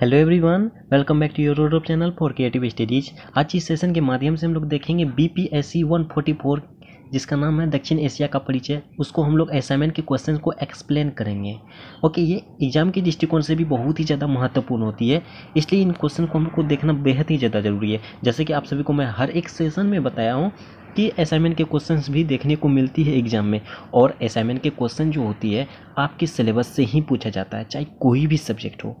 Hello everyone welcome back to your YouTube channel for creative studies आज इस session के माध्यम से हम लोग देखेंगे बीपीएससी 144 जिसका नाम है दक्षिण एशिया का परिचय उसको हम लोग असाइनमेंट के क्वेश्चन को एक्सप्लेन करेंगे ओके ये एग्जाम के दृष्टिकोण से भी बहुत ही ज़्यादा महत्वपूर्ण होती है इसलिए इन क्वेश्चन को हमको देखना बेहद ही ज़्यादा ज़रूरी है जैसे कि आप सभी को मैं हर एक सेशन में बताया हूँ कि असाइनमेंट के क्वेश्चंस भी देखने को मिलती है एग्जाम में और असाइनमेंट के क्वेश्चन जो होती है आपके सिलेबस से ही पूछा जाता है चाहे कोई भी सब्जेक्ट हो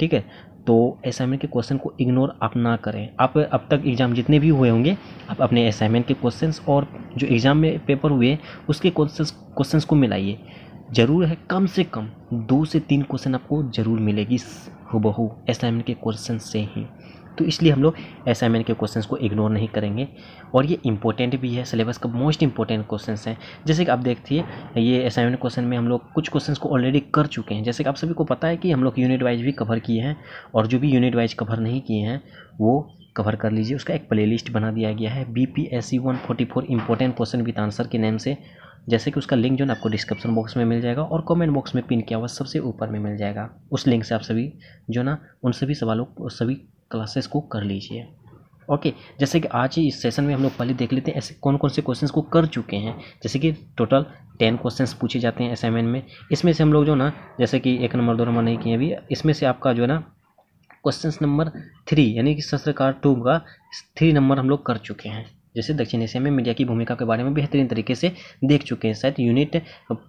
ठीक है तो असाइनमेंट के क्वेश्चन को इग्नोर आप ना करें आप अब तक एग्ज़ाम जितने भी हुए होंगे आप अपने असाइनमेंट के क्वेश्चन और जो एग्ज़ाम में पेपर हुए उसके क्वेश्चन क्वेश्चन को मिलाइए ज़रूर है कम से कम दो से तीन क्वेश्चन आपको ज़रूर मिलेगी हु बहू असाइनमेंट के क्वेश्चन से ही तो इसलिए हम लोग असाइनमेंट के क्वेश्चन को इग्नोर नहीं करेंगे और ये इंपॉर्टेंट भी है सिलेबस का मोस्ट इंपॉर्टेंट क्वेश्चन हैं जैसे कि आप देखती है ये असाइनमेंट क्वेश्चन में हम लोग कुछ क्वेश्चन को ऑलरेडी कर चुके हैं जैसे कि आप सभी को पता है कि हम लोग यूनिट वाइज भी कवर किए हैं और जो भी यूनिट वाइज कवर नहीं किए हैं वो कवर कर लीजिए उसका एक प्ले बना दिया गया है B P S C one forty four important question with answer के नेम से जैसे कि उसका लिंक जो है आपको डिस्क्रिप्शन बॉक्स में मिल जाएगा और कमेंट बॉक्स में पिन किया हुआ सबसे ऊपर में मिल जाएगा उस लिंक से आप सभी जो ना उन सभी सवालों सभी क्लासेस को कर लीजिए ओके जैसे कि आज ही इस सेशन में हम लोग पहले देख लेते हैं ऐसे कौन कौन से क्वेश्चंस को कर चुके हैं जैसे कि टोटल टेन क्वेश्चंस पूछे जाते हैं असाइनमेंट में इसमें से हम लोग जो ना जैसे कि एक नंबर दो नंबर नहीं किए अभी इसमें से आपका जो है ना क्वेश्चन नंबर थ्री यानी कि शस्त्रकार टू का थ्री नंबर हम लोग कर चुके हैं जैसे दक्षिण एशिया में मीडिया की भूमिका के बारे में बेहतरीन तरीके से देख चुके हैं शायद यूनिट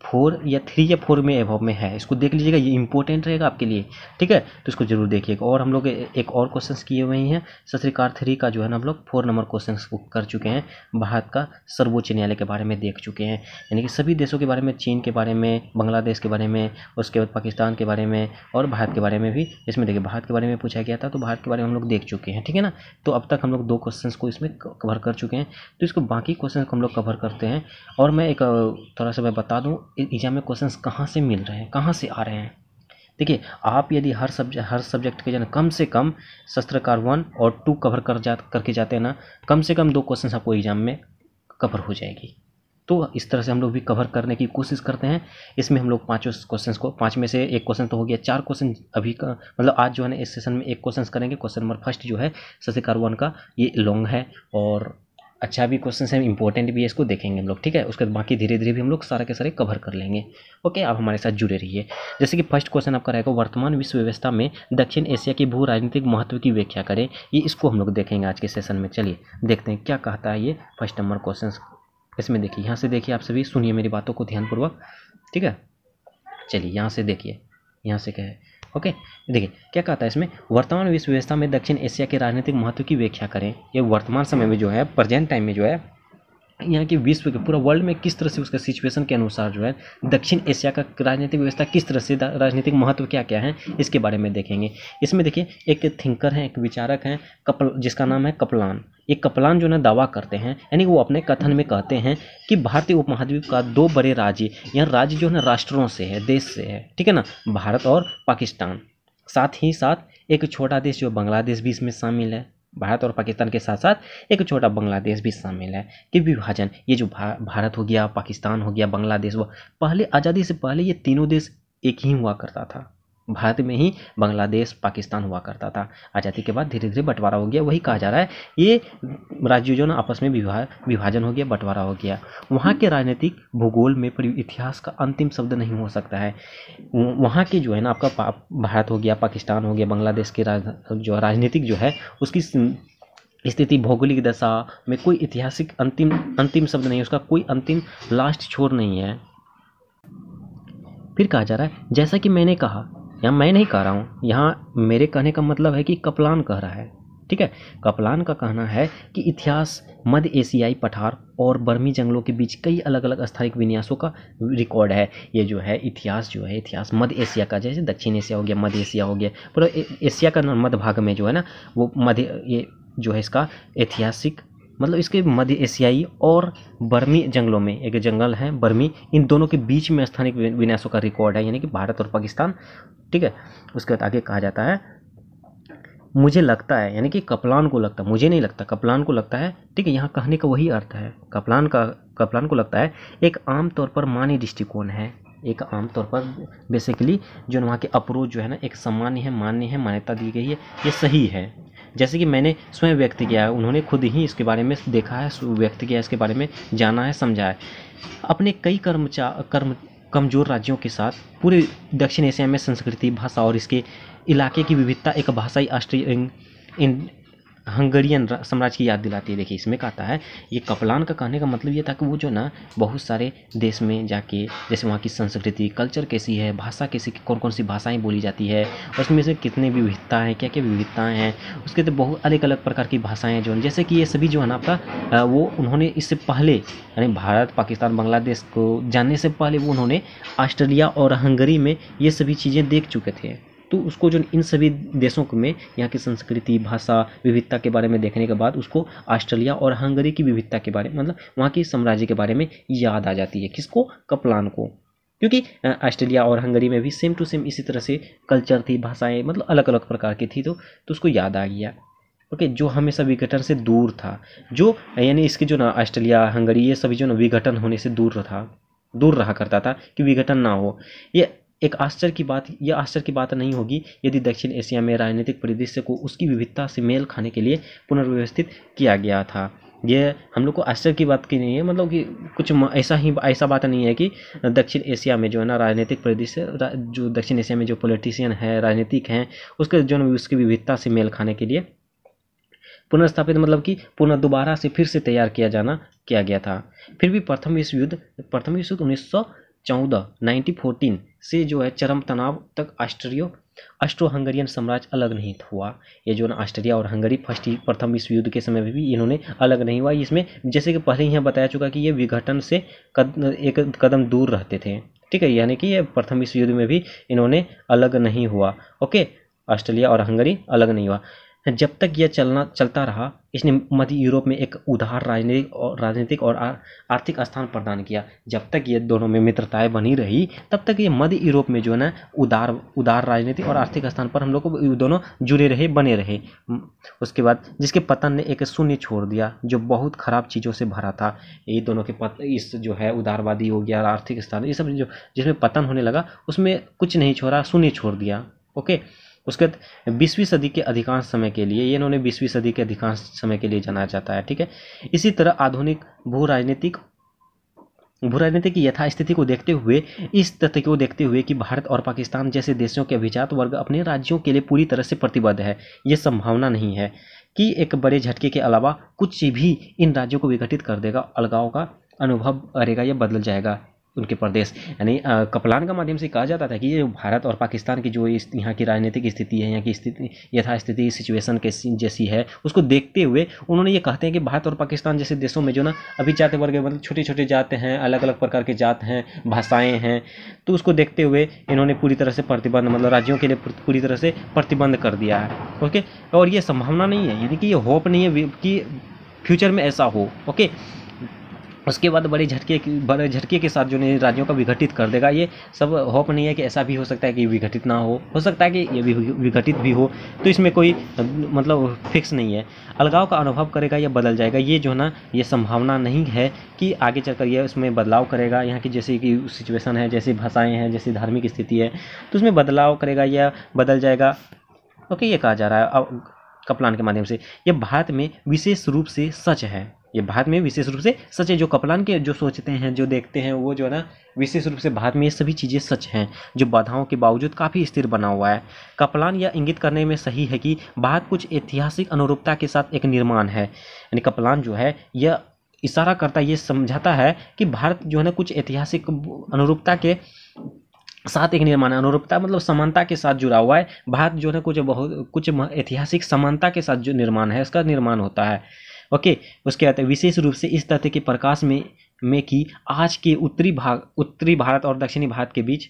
फोर या थ्री या फोर में एवॉव में है इसको देख लीजिएगा ये इंपॉर्टेंट रहेगा आपके लिए ठीक है तो इसको जरूर देखिएगा और हम लोग एक और क्वेश्चन किए हुए हैं सतरिकार थ्री का जो है ना हम लोग फोर नंबर क्वेश्चन कर चुके हैं भारत का सर्वोच्च न्यायालय के बारे में देख चुके हैं यानी कि सभी देशों के बारे में चीन के बारे में बांग्लादेश के बारे में उसके बाद पाकिस्तान के बारे में और भारत के बारे में भी इसमें देखिए भारत के बारे में पूछा गया था तो भारत के बारे में हम लोग देख चुके हैं ठीक है ना तो अब तक हम लोग दो क्वेश्चन को इसमें कवर कर चुके हैं चुके हैं तो इसको बाकी क्वेश्चन हम लोग कवर करते हैं और मैं एक थोड़ा सा मैं बता दूँ एग्जाम में क्वेश्चन कहाँ से मिल रहे हैं कहाँ से आ रहे हैं देखिए आप यदि हर सब्जेक्ट हर सब्जेक्ट के जाना कम से कम शस्त्रकार वन और टू कवर कर जा करके जाते हैं ना कम से कम दो क्वेश्चन आपको एग्जाम में कवर हो जाएगी तो इस तरह से हम लोग भी कवर करने की कोशिश करते हैं इसमें हम लोग पाँचों क्वेश्चन को पाँच में से एक क्वेश्चन तो हो गया चार क्वेश्चन अभी का मतलब आज जो है ना इस सेशन में एक क्वेश्चन करेंगे क्वेश्चन नंबर फर्स्ट जो है शस्त्रकार वन का ये लॉन्ग है और अच्छा भी क्वेश्चन है इंपॉर्टेंट भी है इसको देखेंगे हम लोग ठीक है उसके बाद बाकी धीरे धीरे भी हम लोग सारा के सारे कवर कर लेंगे ओके आप हमारे साथ जुड़े रहिए जैसे कि फर्स्ट क्वेश्चन आपका रहेगा वर्तमान विश्व व्यवस्था में दक्षिण एशिया की भू राजनीतिक महत्व की व्याख्या करें ये इसको हम लोग देखेंगे आज के सेशन में चलिए देखते हैं क्या कहता है ये फर्स्ट नंबर क्वेश्चन इसमें देखिए यहाँ से देखिए आप सभी सुनिए मेरी बातों को ध्यानपूर्वक ठीक है चलिए यहाँ से देखिए यहाँ से क्या है ओके देखिए क्या कहता है इसमें वर्तमान विश्व व्यवस्था में दक्षिण एशिया के राजनीतिक महत्व की व्याख्या करें ये वर्तमान समय में जो है प्रेजेंट टाइम में जो है यहाँ के विश्व के पूरा वर्ल्ड में किस तरह से उसका सिचुएशन के अनुसार जो है दक्षिण एशिया का राजनीतिक व्यवस्था किस तरह से राजनीतिक महत्व क्या क्या है इसके बारे में देखेंगे इसमें देखिए एक थिंकर हैं एक विचारक हैं कपल जिसका नाम है कपलान ये कपलान जो ना दावा करते हैं यानी वो अपने कथन में कहते हैं कि भारतीय उपमहाद्वीप का दो बड़े राज्य यह राज्य जो है राष्ट्रों से है देश से है ठीक है ना भारत और पाकिस्तान साथ ही साथ एक छोटा देश जो बांग्लादेश भी इसमें शामिल है भारत और पाकिस्तान के साथ साथ एक छोटा बांग्लादेश भी शामिल है कि विभाजन ये जो भा, भारत हो गया पाकिस्तान हो गया बांग्लादेश हुआ पहले आज़ादी से पहले ये तीनों देश एक ही हुआ करता था भारत में ही बांग्लादेश पाकिस्तान हुआ करता था आज़ादी के बाद धीरे धीरे बंटवारा हो गया वही कहा जा रहा है ये राज्यों जो ना आपस में विभा विभाजन हो गया बंटवारा हो गया वहाँ के राजनीतिक भूगोल में इतिहास का अंतिम शब्द नहीं हो सकता है वहाँ के जो है ना आपका भारत हो गया पाकिस्तान हो गया बांग्लादेश के राज जो राजनीतिक जो है उसकी स्थिति भौगोलिक दशा में कोई ऐतिहासिक अंतिम अंतिम शब्द नहीं है उसका कोई अंतिम लास्ट छोर नहीं है फिर कहा जा रहा है जैसा कि मैंने कहा यहाँ मैं नहीं कह रहा हूँ यहाँ मेरे कहने का मतलब है कि कपलान कह रहा है ठीक है कपलान का कहना है कि इतिहास मध्य एशियाई पठार और बर्मी जंगलों के बीच कई अलग अलग स्थानिक विन्यासों का रिकॉर्ड है ये जो है इतिहास जो है इतिहास मध्य एशिया का जैसे दक्षिण एशिया हो गया मध्य एशिया हो गया पूरा एशिया का मध्य भाग में जो है ना वो मध्य ये जो है इसका ऐतिहासिक मतलब इसके मध्य एशियाई और बर्मी जंगलों में एक जंगल है बर्मी इन दोनों के बीच में स्थानिक विन्यासों का रिकॉर्ड है यानी कि भारत और पाकिस्तान ठीक है उसके बाद आगे कहा जाता है मुझे लगता है यानी कि कपलान को लगता है मुझे नहीं लगता कपलान को लगता है ठीक है यहाँ कहने का वही अर्थ है कपलान का कपलान को लगता है एक आम तौर पर मान्य दृष्टिकोण है एक आमतौर पर बेसिकली जो वहाँ के अप्रोच जो है ना एक सामान्य है मान्य है मान्यता दी गई है ये सही है जैसे कि मैंने स्वयं व्यक्त किया है उन्होंने खुद ही इसके बारे में देखा है व्यक्त किया है इसके बारे में जाना है समझा है अपने कई कर्मचा कर्म कमज़ोर राज्यों के साथ पूरे दक्षिण एशिया में संस्कृति भाषा और इसके इलाके की विविधता एक भाषाई राष्ट्रीय हंगरियन साम्राज्य की याद दिलाती है देखिए इसमें कहता है ये कपलान का कहने का मतलब ये था कि वो जो ना बहुत सारे देश में जाके जैसे वहाँ की संस्कृति कल्चर कैसी है भाषा कैसी कौन कौन सी भाषाएं बोली जाती है और उसमें से कितने विविधताएँ हैं क्या क्या विविधताएँ हैं उसके तो बहुत अलग अलग प्रकार की भाषाएँ जो जैसे कि ये सभी जो है ना आपका वो उन्होंने इससे पहले यानी भारत पाकिस्तान बांग्लादेश को जानने से पहले वो उन्होंने ऑस्ट्रेलिया और हंगरी में ये सभी चीज़ें देख चुके थे तो उसको जो इन सभी देशों में यहाँ की संस्कृति भाषा विविधता के बारे में देखने के बाद उसको ऑस्ट्रेलिया और हंगरी की विविधता के बारे में मतलब वहाँ की साम्राज्य के बारे में याद आ जाती है किसको कपलान को क्योंकि ऑस्ट्रेलिया और हंगरी में भी सेम टू सेम इसी तरह से कल्चर थी भाषाएं मतलब अलग अलग प्रकार की थी तो, तो उसको याद आ गया ओके जो हमेशा विघटन से दूर था जो यानी इसके जो ना ऑस्ट्रेलिया हंगरी ये सभी जो ना विघटन होने से दूर था दूर रहा करता था कि विघटन ना हो ये एक आश्चर्य की बात यह आश्चर्य की बात नहीं होगी यदि दक्षिण एशिया में राजनीतिक परिदृश्य को उसकी विविधता से मेल खाने के लिए पुनर्व्यवस्थित किया गया था यह हम लोग को आश्चर्य की बात की नहीं है मतलब कि कुछ ऐसा ही ऐसा बात नहीं है कि दक्षिण एशिया में जो है ना राजनीतिक परिदृश्य रा, जो दक्षिण एशिया में जो पॉलिटिशियन है राजनीतिक हैं उसके जो है उसकी विविधता से मेल खाने के लिए पुनर्स्थापित मतलब कि पुनः दोबारा से फिर से तैयार किया जाना किया गया था फिर भी प्रथम विश्व युद्ध प्रथम विश्व युद्ध उन्नीस चौदह नाइनटीन से जो है चरम तनाव तक ऑस्ट्रियो ऑस्ट्रो हंगरियन साम्राज्य अलग नहीं हुआ ये जो ना ऑस्ट्रिया और हंगरी फर्स्ट प्रथम विश्व युद्ध के समय में भी इन्होंने अलग नहीं हुआ इसमें जैसे कि पहले ही यहाँ बताया चुका कि ये विघटन से कद, एक कदम दूर रहते थे ठीक है यानी कि ये प्रथम विश्व युद्ध में भी इन्होंने अलग नहीं हुआ ओके ऑस्ट्रेलिया और हंगरी अलग नहीं हुआ जब तक यह चलना चलता रहा इसने मध्य यूरोप में एक उधार राजनीतिक और राजनीतिक और आर्थिक स्थान प्रदान किया जब तक ये दोनों में मित्रताएं बनी रही तब तक ये मध्य यूरोप में जो है ना उदार उदार राजनीति और आर्थिक स्थान पर हम लोग को दोनों जुड़े रहे बने रहे उसके बाद जिसके पतन ने एक शून्य छोड़ दिया जो बहुत ख़राब चीज़ों से भरा था ये दोनों के पत इस जो है उदारवादी हो गया आर्थिक स्थान ये सब जो जिसमें पतन होने लगा उसमें कुछ नहीं छोड़ा शून्य छोड़ दिया ओके उसके बाद बीसवीं सदी के अधिकांश समय के लिए ये इन्होंने बीसवीं सदी के अधिकांश समय के लिए जाना जाता है ठीक है इसी तरह आधुनिक भू राजनीतिक भू राजनीति की यथास्थिति को देखते हुए इस तथ्य को देखते हुए कि भारत और पाकिस्तान जैसे देशों के अभिजात वर्ग अपने राज्यों के लिए पूरी तरह से प्रतिबद्ध है ये संभावना नहीं है कि एक बड़े झटके के अलावा कुछ भी इन राज्यों को विघटित कर देगा अलगाव का अनुभव करेगा या बदल जाएगा उनके प्रदेश यानी कपलान का माध्यम से कहा जाता था कि ये भारत और पाकिस्तान की जो इस यहाँ की राजनीतिक स्थिति है यहाँ की स्थिति यथास्थिति सिचुएसन के जैसी है उसको देखते हुए उन्होंने ये कहते हैं कि भारत और पाकिस्तान जैसे देशों में जो ना अभी जाते वर्ग मतलब छोटे छोटे जाते हैं अलग अलग प्रकार के जात हैं भाषाएँ हैं तो उसको देखते हुए इन्होंने पूरी तरह से प्रतिबंध मतलब राज्यों के लिए पूरी तरह से प्रतिबंध कर दिया है ओके और ये संभावना नहीं है यानी कि ये होप नहीं है कि फ्यूचर में ऐसा हो ओके उसके बाद बड़े झटके बड़े झटके के साथ जो है राज्यों का विघटित कर देगा ये सब होप नहीं है कि ऐसा भी हो सकता है कि विघटित ना हो हो सकता है कि ये भी विघटित भी हो तो इसमें कोई मतलब फिक्स नहीं है अलगाव का अनुभव करेगा या बदल जाएगा ये जो है ना ये संभावना नहीं है कि आगे चलकर ये उसमें बदलाव करेगा यहाँ की जैसे कि सिचुएसन है जैसी भाषाएँ हैं जैसी धार्मिक स्थिति है तो उसमें बदलाव करेगा या बदल जाएगा ओके ये कहा जा रहा है कपलान के माध्यम से यह भारत में विशेष रूप से सच है ये भारत में विशेष रूप से सच है जो कपलान के जो सोचते हैं जो देखते हैं वो जो है ना विशेष रूप से भारत में ये सभी चीज़ें सच हैं जो बाधाओं के बावजूद काफ़ी स्थिर बना हुआ है कपलान यह इंगित करने में सही है कि भारत कुछ ऐतिहासिक अनुरूपता के साथ एक निर्माण है यानी कपलान जो है यह इशारा करता ये समझाता है कि भारत जो है ना कुछ ऐतिहासिक अनुरूपता के साथ एक निर्माण अनुरूपता मतलब समानता के साथ जुड़ा हुआ है भारत जो है कुछ बहुत कुछ ऐतिहासिक समानता के साथ जो निर्माण है इसका निर्माण होता है ओके उसके बाद विशेष रूप से इस तथ्य के प्रकाश में में कि आज के उत्तरी भाग उत्तरी भारत और दक्षिणी भारत के बीच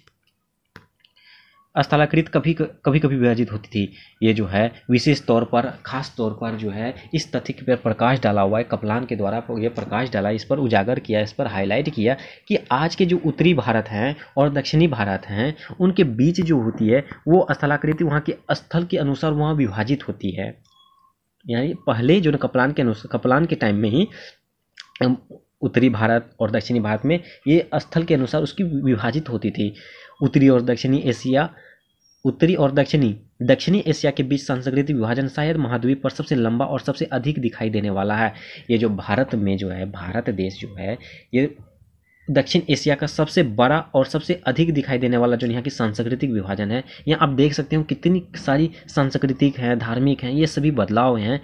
स्थलाकृत कभी कभी कभी विभाजित होती थी ये जो है विशेष तौर पर खास तौर पर जो है इस तथ्य पर प्रकाश डाला हुआ है कपलान के द्वारा ये प्रकाश डाला इस पर उजागर किया इस पर हाईलाइट किया कि आज के जो उत्तरी भारत हैं और दक्षिणी भारत हैं उनके बीच जो होती है वो स्थलाकृति वहाँ के स्थल के अनुसार वहाँ विभाजित होती है यानी पहले जो है कपलान के अनुसार कपलान के टाइम में ही उत्तरी भारत और दक्षिणी भारत में ये स्थल के अनुसार उसकी विभाजित होती थी उत्तरी और दक्षिणी एशिया उत्तरी और दक्षिणी दक्षिणी एशिया के बीच सांस्कृतिक विभाजन शायद महाद्वीप पर सबसे लंबा और सबसे अधिक दिखाई देने वाला है ये जो भारत में जो है भारत देश जो है ये दक्षिण एशिया का सबसे बड़ा और सबसे अधिक दिखाई देने वाला जो यहाँ की सांस्कृतिक विभाजन है यहाँ आप देख सकते हो कितनी सारी सांस्कृतिक हैं धार्मिक हैं ये सभी बदलाव हैं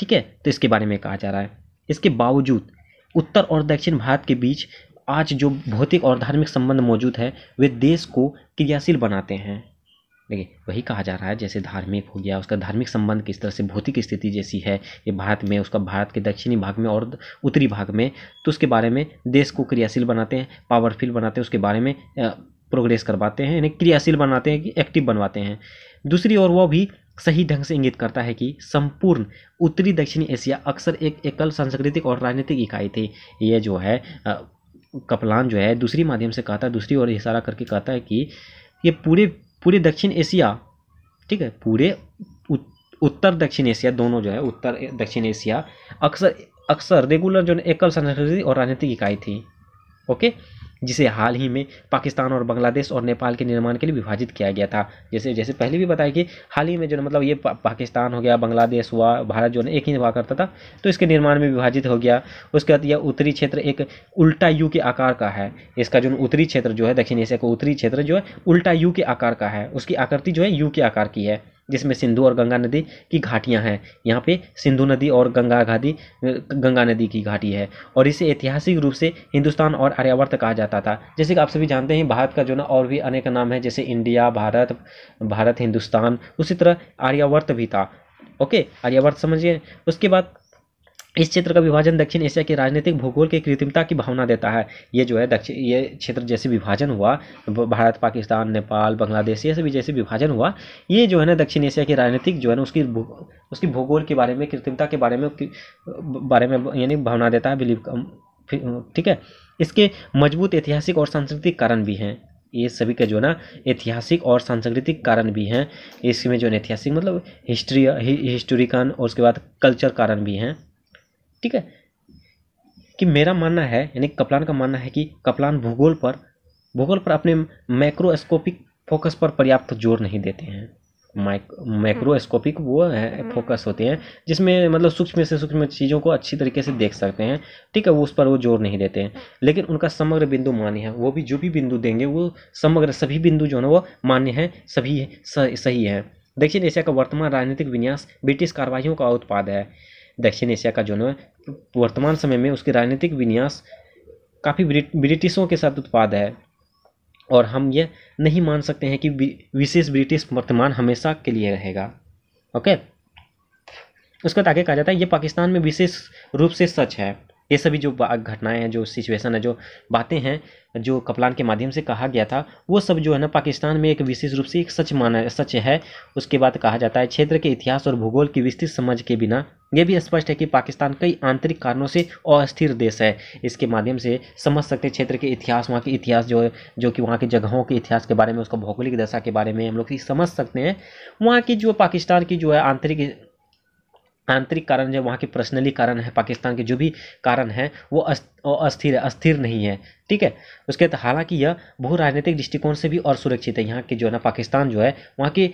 ठीक है तो इसके बारे में कहा जा रहा है इसके बावजूद उत्तर और दक्षिण भारत के बीच आज जो भौतिक और धार्मिक संबंध मौजूद है वे देश को क्रियाशील बनाते हैं देखिए वही कहा जा रहा है जैसे धार्मिक हो गया उसका धार्मिक संबंध किस तरह से भौतिक स्थिति जैसी है ये भारत में उसका भारत के दक्षिणी भाग में और उत्तरी भाग में तो उसके बारे में देश को क्रियाशील बनाते हैं पावरफुल बनाते हैं उसके बारे में प्रोग्रेस करवाते हैं यानी क्रियाशील बनाते हैं कि एक्टिव बनवाते हैं दूसरी ओर वह भी सही ढंग से इंगित करता है कि संपूर्ण उत्तरी दक्षिणी एशिया अक्सर एक एकल सांस्कृतिक और राजनीतिक इकाई थी ये जो है कपलान जो है दूसरी माध्यम से कहता है दूसरी ओर इशारा करके कहता है कि ये पूरे पूरे दक्षिण एशिया ठीक है पूरे उत्तर दक्षिण एशिया दोनों जो है उत्तर दक्षिण एशिया अक्सर अक्सर रेगुलर जो एकल संस्कृति और राजनीतिक इकाई थी ओके जिसे हाल ही में पाकिस्तान और बांग्लादेश और नेपाल के निर्माण के लिए विभाजित किया गया था जैसे जैसे पहले भी बताया कि हाल ही में जो मतलब ये पा, पाकिस्तान हो गया बांग्लादेश हुआ भारत जो है एक ही हुआ करता था तो इसके निर्माण में विभाजित हो गया उसके बाद यह उत्तरी क्षेत्र एक उल्टा यू के आकार का है इसका जो उत्तरी क्षेत्र जो है दक्षिण एशिया का उत्तरी क्षेत्र जो है उल्टा यू के आकार का है उसकी आकृति जो है यू के आकार की है जिसमें सिंधु और गंगा नदी की घाटियाँ हैं यहाँ पे सिंधु नदी और गंगा घाटी गंगा नदी की घाटी है और इसे ऐतिहासिक रूप से हिंदुस्तान और आर्यावर्त कहा जाता था जैसे कि आप सभी जानते हैं भारत का जो ना और भी अनेक नाम है जैसे इंडिया भारत भारत हिंदुस्तान उसी तरह आर्यावर्त भी था ओके आर्यावर्त समझिए उसके बाद इस क्षेत्र का विभाजन दक्षिण एशिया के राजनीतिक भूगोल की कृत्रिमता की भावना देता है ये जो है दक्षिण ये क्षेत्र जैसे विभाजन हुआ भारत पाकिस्तान नेपाल बांग्लादेश ये सभी जैसे विभाजन हुआ ये जो है ना दक्षिण एशिया की राजनीतिक जो है ना उसकी उसकी भूगोल के बारे में कृत्रिमता के बारे में बारे में यानी भावना देता है बिलीव ठीक है इसके मजबूत ऐतिहासिक और सांस्कृतिक कारण भी हैं ये सभी के जो ना ऐतिहासिक और सांस्कृतिक कारण भी हैं इसमें जो ऐतिहासिक मतलब हिस्ट्री हिस्टोरिकन और उसके बाद कल्चर कारण भी हैं ठीक है कि मेरा मानना है यानी कपलान का मानना है कि कपलान भूगोल पर भूगोल पर अपने मैक्रोस्कोपिक फोकस पर पर्याप्त जोर नहीं देते हैं माइक माइक्रोस्कोपिक वो है हम्म। फोकस होते हैं जिसमें मतलब सूक्ष्म से सूक्ष्म चीज़ों को अच्छी तरीके से देख सकते हैं ठीक है वो उस पर वो जोर नहीं देते हैं लेकिन उनका समग्र बिंदु मान्य है वो भी जो भी बिंदु देंगे वो समग्र सभी बिंदु जो है वो मान्य हैं सभी सही है दक्षिण एशिया का वर्तमान राजनीतिक विन्यास ब्रिटिश कार्रवाइयों का उत्पाद है दक्षिण एशिया का जोन है वर्तमान समय में उसके राजनीतिक विन्यास काफ़ी ब्रिटिशों के साथ उत्पाद है और हम ये नहीं मान सकते हैं कि विशेष ब्रिटिश वर्तमान हमेशा के लिए रहेगा ओके उसका आगे कहा जाता है ये पाकिस्तान में विशेष रूप से सच है ये सभी जो घटनाएं हैं जो सिचुएशन है जो बातें हैं जो कपलान के माध्यम से कहा गया था वो सब जो है ना पाकिस्तान में एक विशेष रूप से एक सच माना सच है उसके बाद कहा जाता है क्षेत्र के इतिहास और भूगोल की विस्तृत समझ के बिना यह भी स्पष्ट है कि पाकिस्तान कई आंतरिक कारणों से अस्थिर देश है इसके माध्यम से समझ सकते क्षेत्र के इतिहास वहाँ के इतिहास जो जो कि वहाँ की जगहों के इतिहास के बारे में उसका भौगोलिक दशा के बारे में हम लोग समझ सकते हैं वहाँ की जो पाकिस्तान की जो है आंतरिक आंतरिक कारण जो वहाँ के पर्सनली कारण है पाकिस्तान के जो भी कारण है वो अस्थिर है अस्थिर नहीं है ठीक है उसके बाद हालांकि यह भू राजनीतिक दृष्टिकोण से भी और सुरक्षित है यहाँ के जो है ना पाकिस्तान जो है वहाँ की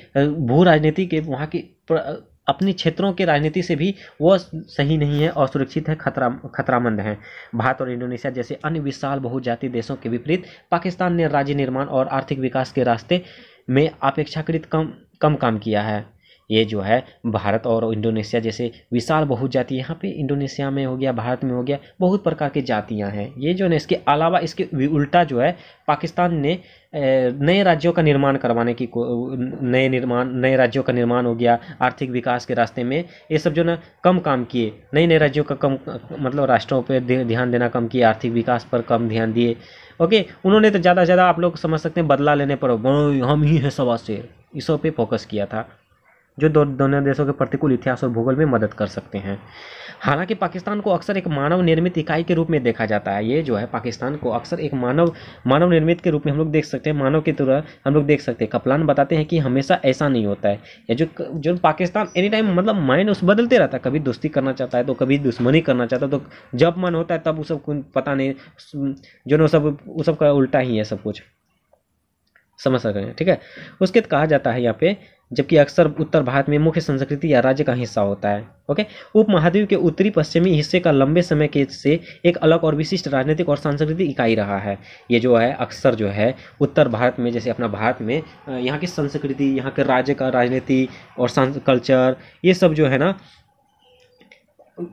भू राजनीति के वहाँ की अपने क्षेत्रों के राजनीति से भी वह सही नहीं है और सुरक्षित है खतरा खतरामंद है भारत और इंडोनेशिया जैसे अन्य विशाल बहुजाति देशों के विपरीत पाकिस्तान ने राज्य निर्माण और आर्थिक विकास के रास्ते में अपेक्षाकृत कम कम काम किया है ये जो है भारत और इंडोनेशिया जैसे विशाल बहुत जाति यहाँ पे इंडोनेशिया में हो गया भारत में हो गया बहुत प्रकार की जातियाँ हैं ये जो है इसके अलावा इसके उल्टा जो है पाकिस्तान ने नए राज्यों का निर्माण करवाने की नए निर्माण नए राज्यों का निर्माण हो गया आर्थिक विकास के रास्ते में ये सब जो ना कम काम किए नए नए राज्यों का कम मतलब राष्ट्रों पर ध्यान देना कम किया आर्थिक विकास पर कम ध्यान दिए ओके उन्होंने तो ज़्यादा से ज़्यादा आप लोग समझ सकते हैं बदला लेने पर हम ही हैं सवा शेर इसों पे फोकस किया था जो दो, दोनों देशों के प्रतिकूल इतिहास और भूगोल में मदद कर सकते हैं हालांकि पाकिस्तान को अक्सर एक मानव निर्मित इकाई के रूप में देखा जाता है ये जो है पाकिस्तान को अक्सर एक मानव मानव निर्मित के रूप में हम लोग देख सकते हैं मानव की तरह हम लोग देख सकते हैं कपलान बताते हैं कि हमेशा ऐसा नहीं होता है या जो जो पाकिस्तान एनी टाइम मतलब माइंड उस बदलते रहता है कभी दोस्ती करना चाहता है तो कभी दुश्मनी करना चाहता है तो जब मन होता है तब उस सब पता नहीं जो ना सब उस सब का उल्टा ही है सब कुछ समझ सकते हैं ठीक है उसके कहा जाता है यहाँ पे जबकि अक्सर उत्तर भारत में मुख्य संस्कृति या राज्य का हिस्सा होता है ओके उप महाद्वीप के उत्तरी पश्चिमी हिस्से का लंबे समय के से एक अलग और विशिष्ट राजनीतिक और सांस्कृतिक इकाई रहा है ये जो है अक्सर जो है उत्तर भारत में जैसे अपना भारत में यहाँ की संस्कृति यहाँ के राज्य का राजनीति और कल्चर ये सब जो है ना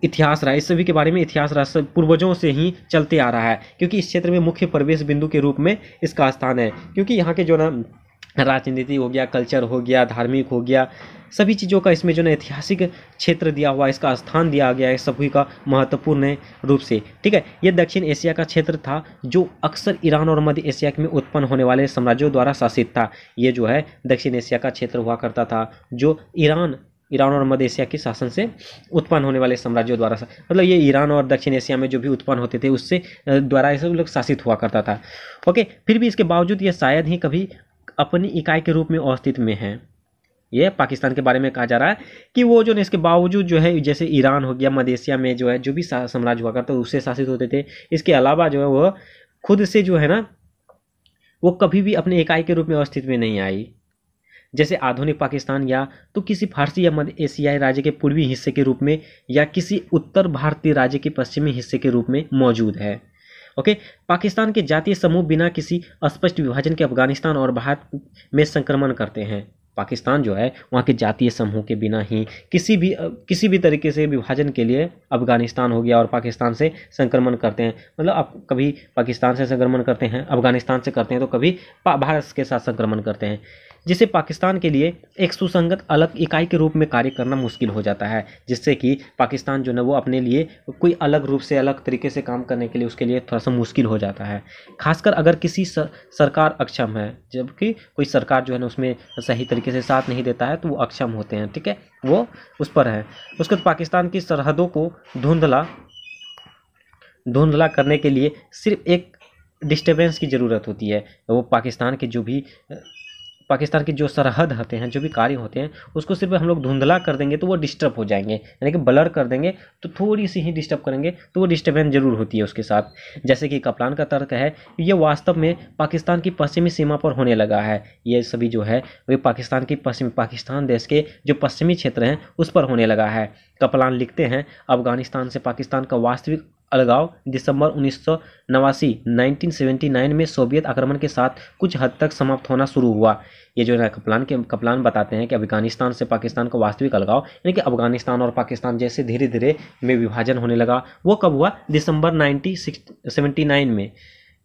इतिहास रहा इस सभी के बारे में इतिहास रहा पूर्वजों से ही चलते आ रहा है क्योंकि इस क्षेत्र में मुख्य प्रवेश बिंदु के रूप में इसका स्थान है क्योंकि यहाँ के जो ना राजनीति हो गया कल्चर हो गया धार्मिक हो गया सभी चीज़ों का इसमें जो है ऐतिहासिक क्षेत्र दिया हुआ इसका स्थान दिया गया है सभी का महत्वपूर्ण रूप से ठीक है ये दक्षिण एशिया का क्षेत्र था जो अक्सर ईरान और मध्य एशिया में उत्पन्न होने वाले साम्राज्यों द्वारा शासित था ये जो है दक्षिण एशिया का क्षेत्र हुआ करता था जो ईरान ईरान और मध्य एशिया के शासन से उत्पन्न होने वाले साम्राज्यों द्वारा मतलब ये ईरान और दक्षिण एशिया में जो भी उत्पन्न होते थे उससे द्वारा ये सब लोग शासित हुआ करता था ओके फिर भी इसके बावजूद ये शायद ही कभी अपनी इकाई के रूप में अस्तित्व में है यह पाकिस्तान के बारे में कहा जा रहा है कि वो जो है इसके बावजूद जो है जैसे ईरान हो गया मदेशिया में जो है जो भी साम्राज्य हुआ करता उससे शासित होते थे इसके अलावा जो है वह खुद से जो है ना वो कभी भी अपने इकाई के रूप में अस्तित्व में नहीं आई जैसे आधुनिक पाकिस्तान या तो किसी फारसी या मध्य एशियाई राज्य के पूर्वी हिस्से के रूप में या किसी उत्तर भारतीय राज्य के पश्चिमी हिस्से के रूप में मौजूद है ओके पाकिस्तान के जातीय समूह बिना किसी स्पष्ट विभाजन के अफगानिस्तान और भारत में संक्रमण करते हैं पाकिस्तान जो है वहाँ के जातीय समूह के बिना ही किसी भी किसी भी तरीके से विभाजन के लिए अफगानिस्तान हो गया और पाकिस्तान से संक्रमण करते हैं मतलब आप कभी पाकिस्तान से संक्रमण करते हैं अफगानिस्तान से करते हैं तो कभी भारत के साथ संक्रमण करते हैं जिसे पाकिस्तान के लिए एक सुसंगत अलग इकाई के रूप में कार्य करना मुश्किल हो जाता है जिससे कि पाकिस्तान जो है वो अपने लिए कोई अलग रूप से अलग तरीके से काम करने के लिए उसके लिए थोड़ा सा मुश्किल हो जाता है खासकर अगर किसी सरकार अक्षम है जबकि कोई सरकार जो है ना उसमें सही तरीके से साथ नहीं देता है तो वो अक्षम होते हैं ठीक है वो उस पर है उसके बाद पाकिस्तान की सरहदों को धुंधला धुंधला करने के लिए सिर्फ एक डिस्टर्बेंस की ज़रूरत होती है वो पाकिस्तान के जो भी पाकिस्तान की जो सरहद होते हैं जो भी कार्य होते हैं उसको सिर्फ हम लोग धुंधला कर देंगे तो वो डिस्टर्ब हो जाएंगे यानी कि ब्लर कर देंगे तो थोड़ी सी ही डिस्टर्ब करेंगे तो वो डिस्टर्बेंस जरूर होती है उसके साथ जैसे कि कप्लान का तर्क है ये वास्तव में पाकिस्तान की पश्चिमी सीमा पर होने लगा है ये सभी जो है वे पाकिस्तान की पश्चिमी पाकिस्तान देश के जो पश्चिमी क्षेत्र हैं उस पर होने लगा है कप्लान तो लिखते हैं अफगानिस्तान से पाकिस्तान का वास्तविक अलगाव दिसंबर उन्नीस सौ नवासी नाइनटीन में सोवियत आक्रमण के साथ कुछ हद तक समाप्त होना शुरू हुआ ये जो है कपलान के कप्लान बताते हैं कि अफगानिस्तान से पाकिस्तान का वास्तविक अलगाव यानी कि अफगानिस्तान और पाकिस्तान जैसे धीरे धीरे में विभाजन होने लगा वो कब हुआ दिसंबर नाइनटीन में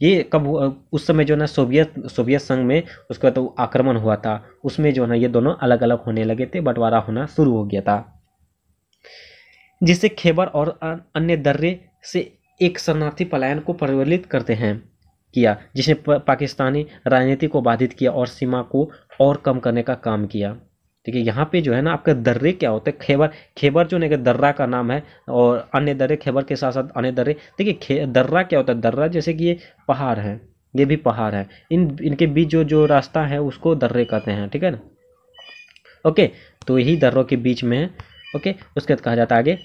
ये कब उस समय जो ना सोवियत सोवियत संघ में उसका तो आक्रमण हुआ था उसमें जो ना ये दोनों अलग अलग होने लगे थे बंटवारा होना शुरू हो गया था जिससे खेबर और अन्य दर्रे से एक शरणार्थी पलायन को परिवर्तित करते हैं किया जिसने पाकिस्तानी राजनीति को बाधित किया और सीमा को और कम करने का काम किया ठीक है यहाँ पे जो है ना आपके दर्रे क्या होते हैं खेबर खेबर जो ना दर्रा का नाम है और अन्य दर्रे खेबर के साथ साथ अन्य दर्रे देखिए दर्रा क्या होता है दर्रा जैसे कि ये पहाड़ है ये भी पहाड़ है इन इनके बीच जो जो रास्ता है उसको दर्रे कहते हैं ठीक है ना ओके तो यही दर्रों के बीच में ओके उसके बाद कहा जाता है आगे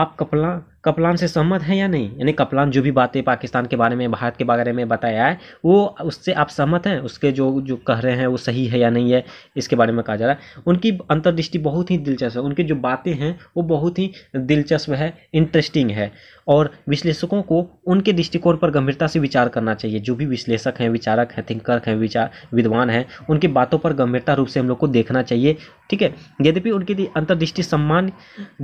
आप कपड़ा कपलान से सहमत हैं या नहीं यानी कपलान जो भी बातें पाकिस्तान के बारे में भारत के बारे में बताया है वो उससे आप सहमत हैं उसके जो जो कह रहे हैं वो सही है या नहीं है इसके बारे में कहा जा रहा है उनकी अंतर्दृष्टि बहुत ही दिलचस्प है उनकी जो बातें हैं वो बहुत ही दिलचस्प है इंटरेस्टिंग है और विश्लेषकों को उनके दृष्टिकोण पर गंभीरता से विचार करना चाहिए जो भी विश्लेषक हैं विचारक हैं थिंकर हैं विचार विद्वान हैं उनकी बातों पर गंभीरता रूप से हम लोग को देखना चाहिए ठीक है यद्यपि उनकी अंतर्दृष्टि सम्मान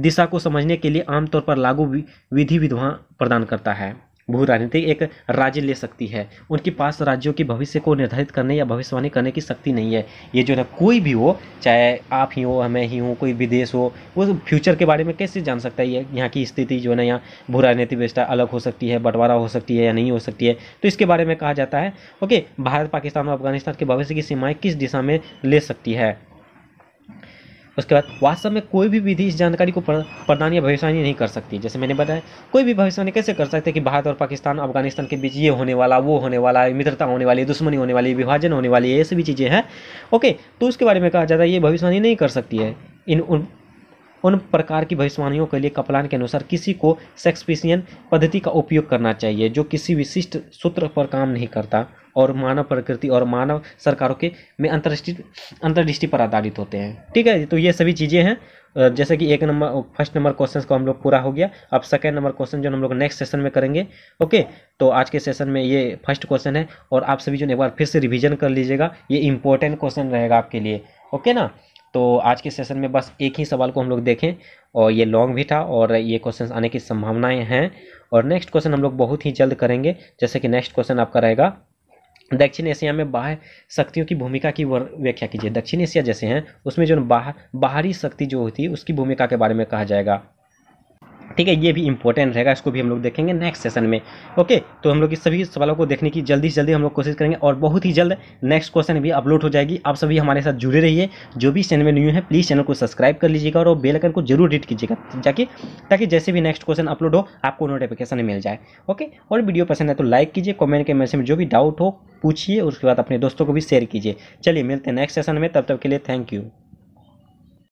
दिशा को समझने के लिए आमतौर पर लागू विधि विधवा प्रदान करता है भू राजनीति एक राज्य ले सकती है उनके पास राज्यों के भविष्य को निर्धारित करने या भविष्यवाणी करने की शक्ति नहीं है ये जो है कोई भी हो चाहे आप ही हो हमें ही हो कोई विदेश हो वो फ्यूचर के बारे में कैसे जान सकता है ये यहाँ की स्थिति जो है ना यहाँ भू राजनीति व्यवस्था अलग हो सकती है बंटवारा हो सकती है या नहीं हो सकती है तो इसके बारे में कहा जाता है ओके भारत पाकिस्तान और अफगानिस्तान के भविष्य की सीमाएँ किस दिशा में ले सकती है उसके बाद वास्तव में कोई भी विधि इस जानकारी को प्रदान या भविष्यवाणी नहीं कर सकती जैसे मैंने बताया कोई भी भविष्यवाणी कैसे कर सकते कि भारत और पाकिस्तान अफगानिस्तान के बीच ये होने वाला वो होने वाला है मित्रता होने वाली दुश्मनी होने वाली विभाजन होने वाली ये सभी चीज़ें हैं ओके तो उसके बारे में कहा जाता है ये भविष्यवाणी नहीं कर सकती है इन उन उन प्रकार की भविष्यवाणियों के लिए कपलान के अनुसार किसी को सेक्सपिशियन पद्धति का उपयोग करना चाहिए जो किसी विशिष्ट सूत्र पर काम नहीं करता और मानव प्रकृति और मानव सरकारों के में अंतरिष्ट अंतर्दृष्टि पर आधारित होते हैं ठीक है तो ये सभी चीज़ें हैं जैसे कि एक नंबर फर्स्ट नंबर क्वेश्चन को हम लोग पूरा हो गया अब सेकेंड नंबर क्वेश्चन जो हम लोग नेक्स्ट सेशन में करेंगे ओके तो आज के सेशन में ये फर्स्ट क्वेश्चन है और आप सभी जो एक बार फिर से रिविजन कर लीजिएगा ये इंपॉर्टेंट क्वेश्चन रहेगा आपके लिए ओके ना तो आज के सेशन में बस एक ही सवाल को हम लोग देखें और ये लॉन्ग भी था और ये क्वेश्चन आने की संभावनाएं हैं और नेक्स्ट क्वेश्चन हम लोग बहुत ही जल्द करेंगे जैसे कि नेक्स्ट क्वेश्चन आपका रहेगा दक्षिण एशिया में बाह्य शक्तियों की भूमिका की व्याख्या कीजिए दक्षिण एशिया जैसे हैं उसमें जो बाह बाहरी शक्ति जो होती है उसकी भूमिका के बारे में कहा जाएगा ठीक है ये भी इंपॉर्टेंट रहेगा इसको भी हम लोग देखेंगे नेक्स्ट सेशन में ओके तो हम लोग इस सभी सवालों को देखने की जल्दी से जल्दी हम लोग कोशिश करेंगे और बहुत ही जल्द नेक्स्ट क्वेश्चन भी अपलोड हो जाएगी आप सभी हमारे साथ जुड़े रहिए जो भी चैनल में न्यू है प्लीज़ चैनल को सब्सक्राइब कर लीजिएगा और बेलकन को जरूर हिट कीजिएगा जाकि ताकि जैसे भी नेक्स्ट क्वेश्चन अपलोड हो आपको नोटिफिकेशन मिल जाए ओके और वीडियो पसंद है तो लाइक कीजिए कॉमेंट के मैसेज में जो भी डाउट हो पूछिए उसके बाद अपने दोस्तों को भी शेयर कीजिए चलिए मिलते हैं नेक्स्ट सेशन में तब तक के लिए थैंक यू